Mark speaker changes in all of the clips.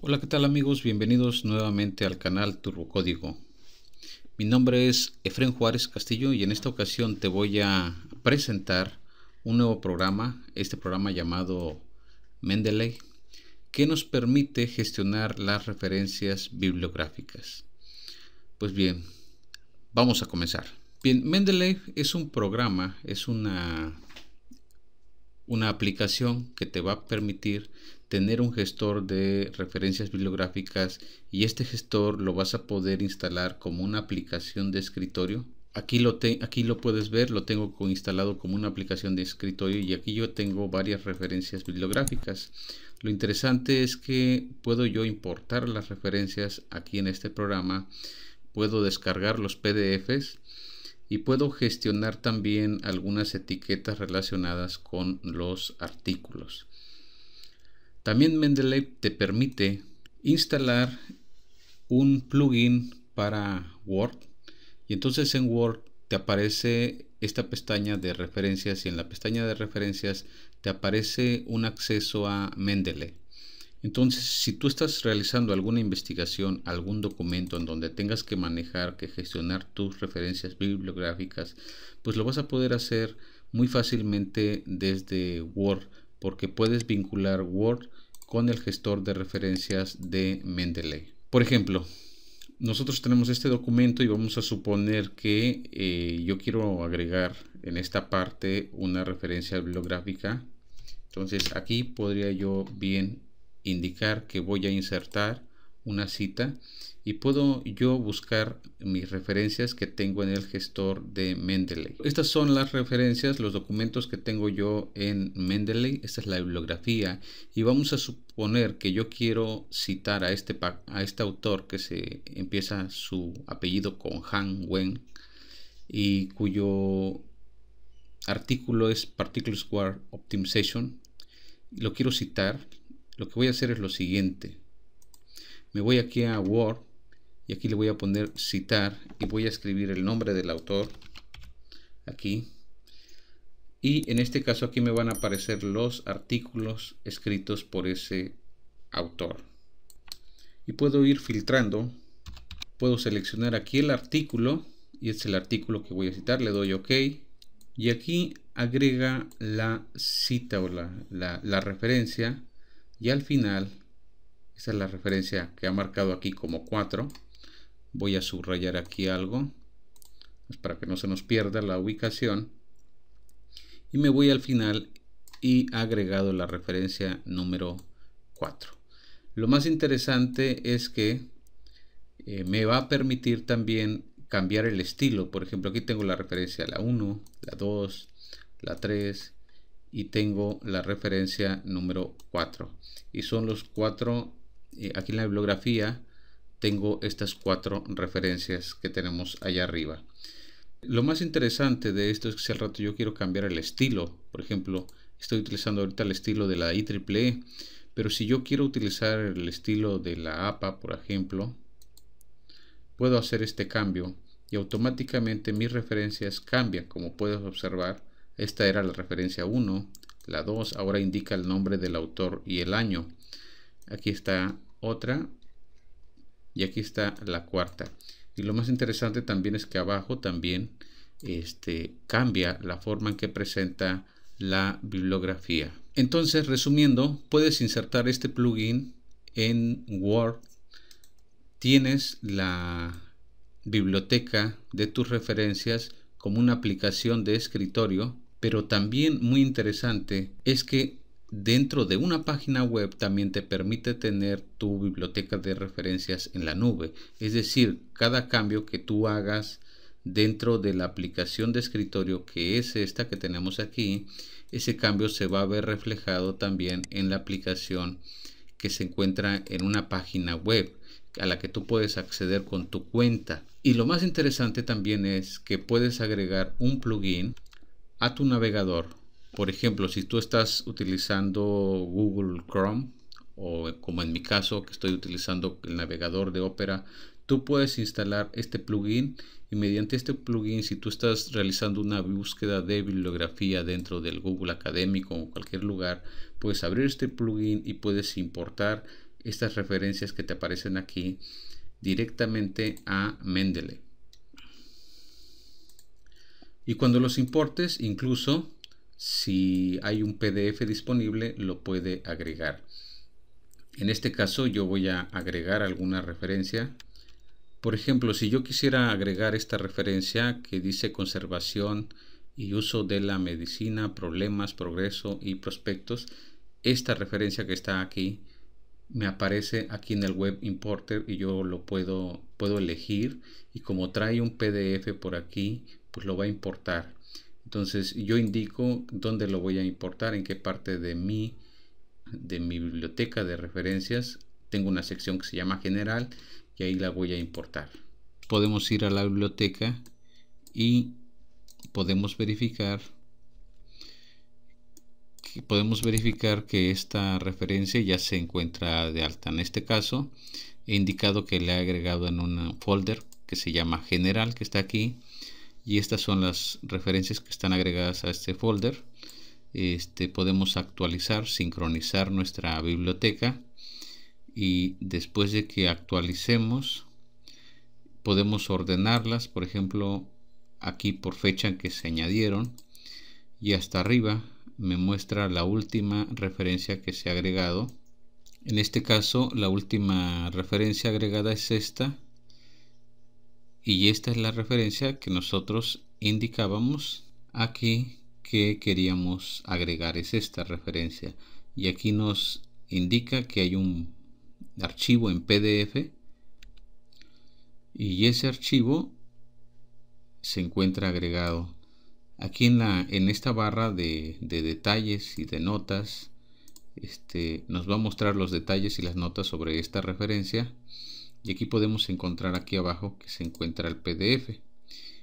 Speaker 1: Hola, ¿qué tal amigos? Bienvenidos nuevamente al canal Turbocódigo. Mi nombre es Efren Juárez Castillo y en esta ocasión te voy a presentar un nuevo programa, este programa llamado Mendeley, que nos permite gestionar las referencias bibliográficas. Pues bien, vamos a comenzar. Bien, Mendeley es un programa, es una una aplicación que te va a permitir tener un gestor de referencias bibliográficas y este gestor lo vas a poder instalar como una aplicación de escritorio. Aquí lo, aquí lo puedes ver, lo tengo instalado como una aplicación de escritorio y aquí yo tengo varias referencias bibliográficas. Lo interesante es que puedo yo importar las referencias aquí en este programa, puedo descargar los PDFs y puedo gestionar también algunas etiquetas relacionadas con los artículos. También Mendeley te permite instalar un plugin para Word y entonces en Word te aparece esta pestaña de referencias y en la pestaña de referencias te aparece un acceso a Mendeley. Entonces, si tú estás realizando alguna investigación, algún documento en donde tengas que manejar, que gestionar tus referencias bibliográficas, pues lo vas a poder hacer muy fácilmente desde Word, porque puedes vincular Word con el gestor de referencias de Mendeley. Por ejemplo, nosotros tenemos este documento y vamos a suponer que eh, yo quiero agregar en esta parte una referencia bibliográfica. Entonces aquí podría yo bien indicar que voy a insertar una cita y puedo yo buscar mis referencias que tengo en el gestor de Mendeley. Estas son las referencias, los documentos que tengo yo en Mendeley. Esta es la bibliografía y vamos a suponer que yo quiero citar a este, a este autor que se empieza su apellido con Han Wen y cuyo artículo es Particle Square Optimization. Lo quiero citar, lo que voy a hacer es lo siguiente. Me voy aquí a Word y aquí le voy a poner citar y voy a escribir el nombre del autor aquí. Y en este caso aquí me van a aparecer los artículos escritos por ese autor. Y puedo ir filtrando. Puedo seleccionar aquí el artículo y es el artículo que voy a citar. Le doy OK. Y aquí agrega la cita o la, la referencia y al final esa es la referencia que ha marcado aquí como 4 voy a subrayar aquí algo es para que no se nos pierda la ubicación y me voy al final y agregado la referencia número 4 lo más interesante es que eh, me va a permitir también cambiar el estilo por ejemplo aquí tengo la referencia a la 1 la 2 la 3 y tengo la referencia número 4 y son los cuatro eh, aquí en la bibliografía tengo estas cuatro referencias que tenemos allá arriba lo más interesante de esto es que si al rato yo quiero cambiar el estilo por ejemplo estoy utilizando ahorita el estilo de la IEEE pero si yo quiero utilizar el estilo de la APA por ejemplo puedo hacer este cambio y automáticamente mis referencias cambian como puedes observar esta era la referencia 1. La 2 ahora indica el nombre del autor y el año. Aquí está otra. Y aquí está la cuarta. Y lo más interesante también es que abajo también este, cambia la forma en que presenta la bibliografía. Entonces, resumiendo, puedes insertar este plugin en Word. Tienes la biblioteca de tus referencias como una aplicación de escritorio pero también muy interesante es que dentro de una página web también te permite tener tu biblioteca de referencias en la nube. Es decir, cada cambio que tú hagas dentro de la aplicación de escritorio que es esta que tenemos aquí, ese cambio se va a ver reflejado también en la aplicación que se encuentra en una página web a la que tú puedes acceder con tu cuenta. Y lo más interesante también es que puedes agregar un plugin a tu navegador. Por ejemplo, si tú estás utilizando Google Chrome o como en mi caso que estoy utilizando el navegador de Opera, tú puedes instalar este plugin y mediante este plugin, si tú estás realizando una búsqueda de bibliografía dentro del Google Académico o cualquier lugar, puedes abrir este plugin y puedes importar estas referencias que te aparecen aquí directamente a Mendeley. Y cuando los importes, incluso si hay un PDF disponible, lo puede agregar. En este caso yo voy a agregar alguna referencia. Por ejemplo, si yo quisiera agregar esta referencia que dice conservación y uso de la medicina, problemas, progreso y prospectos, esta referencia que está aquí me aparece aquí en el web importer y yo lo puedo, puedo elegir y como trae un PDF por aquí pues lo va a importar. Entonces yo indico dónde lo voy a importar, en qué parte de mi, de mi biblioteca de referencias. Tengo una sección que se llama general y ahí la voy a importar. Podemos ir a la biblioteca y podemos verificar que podemos verificar que esta referencia ya se encuentra de alta. En este caso he indicado que le he agregado en un folder que se llama general que está aquí y estas son las referencias que están agregadas a este folder este, podemos actualizar, sincronizar nuestra biblioteca y después de que actualicemos podemos ordenarlas, por ejemplo aquí por fecha en que se añadieron y hasta arriba me muestra la última referencia que se ha agregado en este caso la última referencia agregada es esta y esta es la referencia que nosotros indicábamos aquí que queríamos agregar es esta referencia y aquí nos indica que hay un archivo en pdf y ese archivo se encuentra agregado aquí en, esta barra de, de, detalles y de notas este, nos va a mostrar los detalles y las notas sobre esta referencia y aquí podemos encontrar aquí abajo que se encuentra el pdf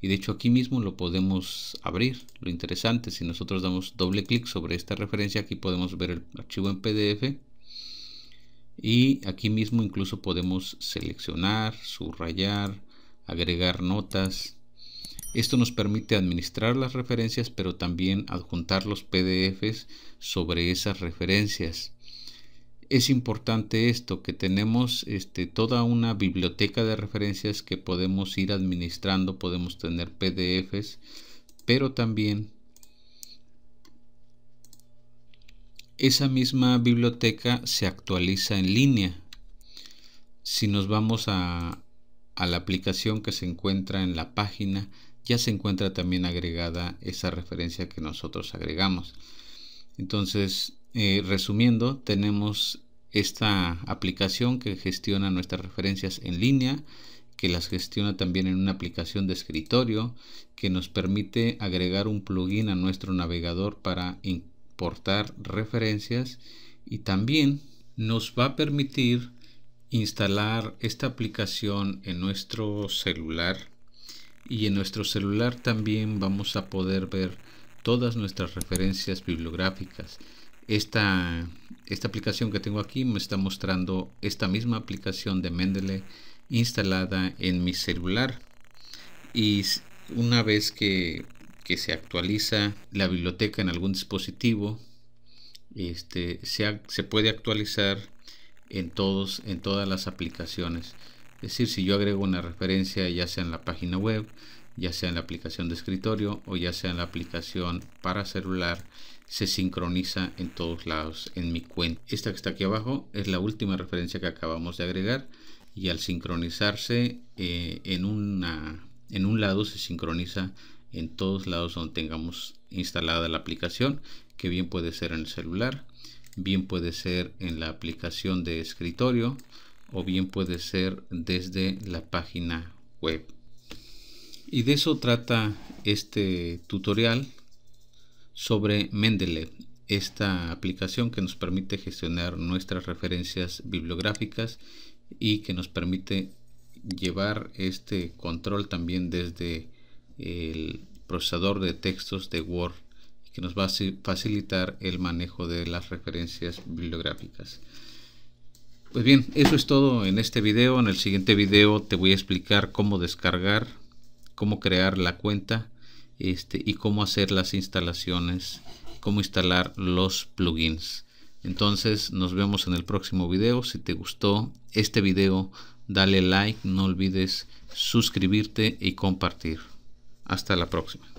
Speaker 1: y de hecho aquí mismo lo podemos abrir lo interesante si nosotros damos doble clic sobre esta referencia aquí podemos ver el archivo en pdf y aquí mismo incluso podemos seleccionar subrayar agregar notas esto nos permite administrar las referencias pero también adjuntar los pdfs sobre esas referencias es importante esto, que tenemos este, toda una biblioteca de referencias que podemos ir administrando, podemos tener PDFs, pero también esa misma biblioteca se actualiza en línea. Si nos vamos a, a la aplicación que se encuentra en la página, ya se encuentra también agregada esa referencia que nosotros agregamos. Entonces, eh, resumiendo, tenemos esta aplicación que gestiona nuestras referencias en línea, que las gestiona también en una aplicación de escritorio, que nos permite agregar un plugin a nuestro navegador para importar referencias y también nos va a permitir instalar esta aplicación en nuestro celular y en nuestro celular también vamos a poder ver todas nuestras referencias bibliográficas esta, esta aplicación que tengo aquí me está mostrando esta misma aplicación de Mendeley instalada en mi celular. Y una vez que, se actualiza la biblioteca en algún dispositivo, este, se, se puede actualizar en, todos, en todas las aplicaciones. Es decir, si yo agrego una referencia ya sea en la página web, ya sea en la aplicación de escritorio o ya sea en la aplicación para celular, se sincroniza en todos lados en mi cuenta. Esta que está aquí abajo es la última referencia que acabamos de agregar y al sincronizarse eh, en, en un lado se sincroniza en todos lados donde tengamos instalada la aplicación, que bien puede ser en el celular, bien puede ser en la aplicación de escritorio o bien puede ser desde la página web. Y de eso trata este tutorial sobre Mendeley, esta aplicación que nos permite gestionar nuestras referencias bibliográficas y que nos permite llevar este control también desde el procesador de textos de Word que nos va a facilitar el manejo de las referencias bibliográficas. Pues bien, eso es todo en este video. En el siguiente video te voy a explicar cómo descargar cómo crear la cuenta este, y cómo hacer las instalaciones, cómo instalar los plugins. Entonces nos vemos en el próximo video. Si te gustó este video, dale like, no olvides suscribirte y compartir. Hasta la próxima.